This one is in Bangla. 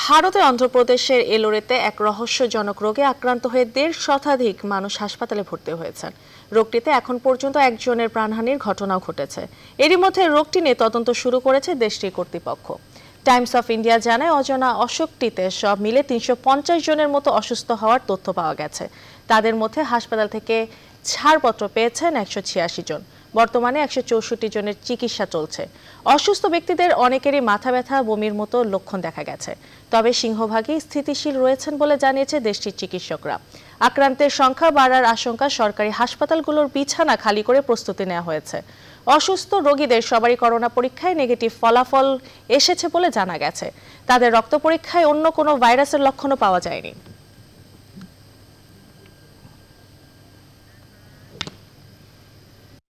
ভারতের অন্ধ্রপ্রদেশের এলোরেতে এক রহস্যজনক রোগে আক্রান্ত হয়ে দেড় শতাধিক মানুষ হাসপাতালে ভর্তি হয়েছেন রোগটিতে এখন পর্যন্ত একজনের প্রাণহানির ঘটনাও ঘটেছে এরই মধ্যে রোগটি নিয়ে তদন্ত শুরু করেছে দেশটির কর্তৃপক্ষ টাইমস অফ ইন্ডিয়া জানায় অজানা অসুখটিতে সব মিলে তিনশো জনের মতো অসুস্থ হওয়ার তথ্য পাওয়া গেছে তাদের মধ্যে হাসপাতাল থেকে ছাড়পত্র পেয়েছেন একশো ছিয়াশি জন বর্তমানে একশো চৌষট্টি জনের চিকিৎসা চলছে অসুস্থ ব্যক্তিদের অনেকেরই মাথা ব্যথা বমির মতো লক্ষণ দেখা গেছে তবে সিংহভাগই স্থিতিশীল রয়েছেন বলে জানিয়েছে দেশটির চিকিৎসকরা আক্রান্তের সংখ্যা বাড়ার আশঙ্কা সরকারি হাসপাতালগুলোর বিছানা খালি করে প্রস্তুতি নেওয়া হয়েছে অসুস্থ রোগীদের সবারই করোনা পরীক্ষায় নেগেটিভ ফলাফল এসেছে বলে জানা গেছে তাদের রক্ত পরীক্ষায় অন্য কোনো ভাইরাসের লক্ষণও পাওয়া যায়নি